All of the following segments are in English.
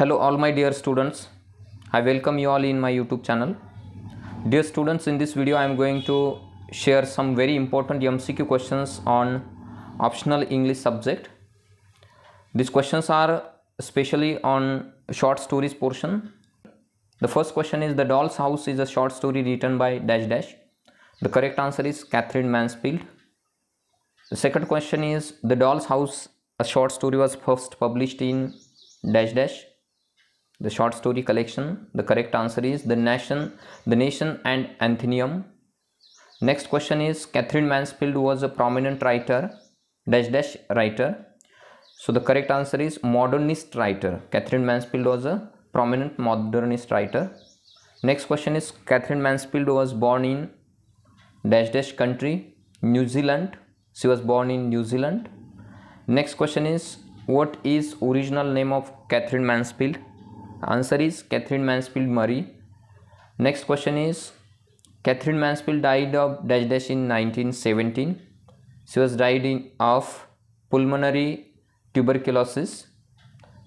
Hello all my dear students. I welcome you all in my YouTube channel. Dear students, in this video I am going to share some very important MCQ questions on optional English subject. These questions are especially on short stories portion. The first question is The Doll's House is a short story written by dash dash. The correct answer is Catherine Mansfield. The second question is The Doll's House, a short story was first published in dash dash the short story collection. The correct answer is The Nation, The Nation and Anthenium. Next question is Catherine Mansfield was a prominent writer, dash dash writer. So the correct answer is modernist writer. Catherine Mansfield was a prominent modernist writer. Next question is Catherine Mansfield was born in dash dash country, New Zealand. She was born in New Zealand. Next question is what is original name of Catherine Mansfield? Answer is Catherine Mansfield Murray. Next question is Catherine Mansfield died of dash dash in 1917. She was died in, of pulmonary tuberculosis.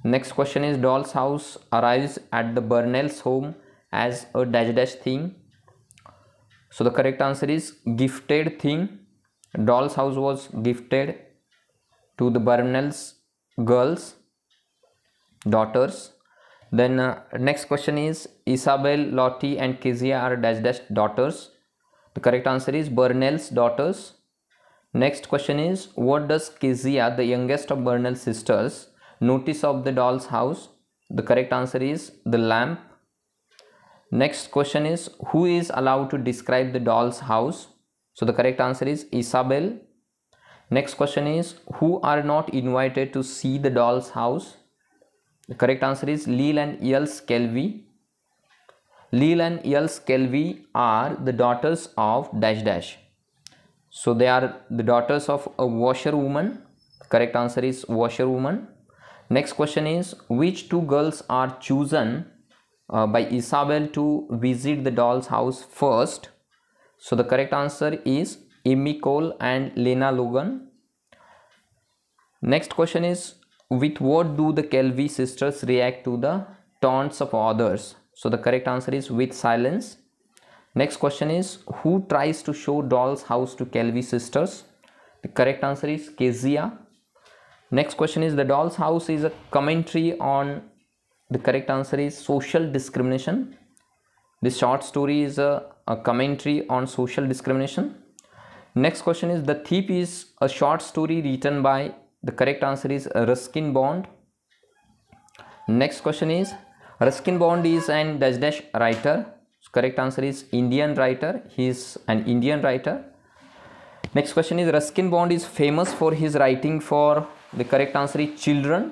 Next question is Doll's House arrives at the Burnell's home as a dash dash thing. So the correct answer is gifted thing. Doll's House was gifted to the Burnell's girls, daughters. Then uh, next question is Isabel, Lottie and Kezia are dash dash daughters. The correct answer is Burnell's daughters. Next question is what does Kezia, the youngest of Burnell's sisters, notice of the doll's house? The correct answer is the lamp. Next question is who is allowed to describe the doll's house? So the correct answer is Isabel. Next question is who are not invited to see the doll's house? The correct answer is Lille and Yels Kelvy. Lille and Yels Kelvy are the daughters of dash dash. So they are the daughters of a washerwoman. Correct answer is washerwoman. Next question is which two girls are chosen uh, by Isabel to visit the doll's house first? So the correct answer is Emmy Cole and Lena Logan. Next question is with what do the Kelvin sisters react to the taunts of others? So the correct answer is with silence. Next question is who tries to show doll's house to Kelvin sisters? The correct answer is Kezia. Next question is the doll's house is a commentary on the correct answer is social discrimination. This short story is a, a commentary on social discrimination. Next question is the thief is a short story written by the correct answer is Ruskin bond next question is Ruskin bond is an dash dash writer correct answer is Indian writer he is an Indian writer next question is Ruskin bond is famous for his writing for the correct answer is children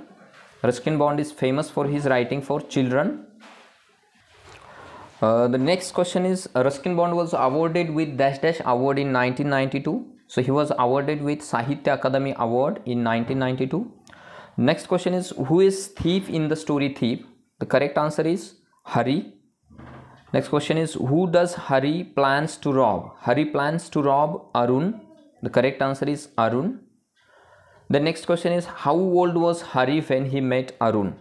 Ruskin bond is famous for his writing for children uh, the next question is Ruskin bond was awarded with dash dash award in 1992 so he was awarded with Sahitya Akademi Award in 1992. Next question is who is thief in the story Thief? The correct answer is Hari. Next question is who does Hari plans to rob? Hari plans to rob Arun. The correct answer is Arun. The next question is how old was Hari when he met Arun?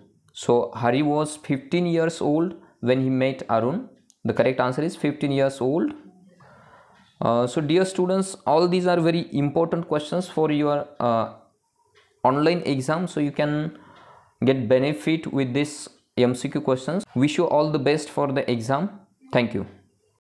So Hari was 15 years old when he met Arun. The correct answer is 15 years old. Uh, so dear students, all these are very important questions for your uh, online exam. So you can get benefit with this MCQ questions. Wish you all the best for the exam. Thank you.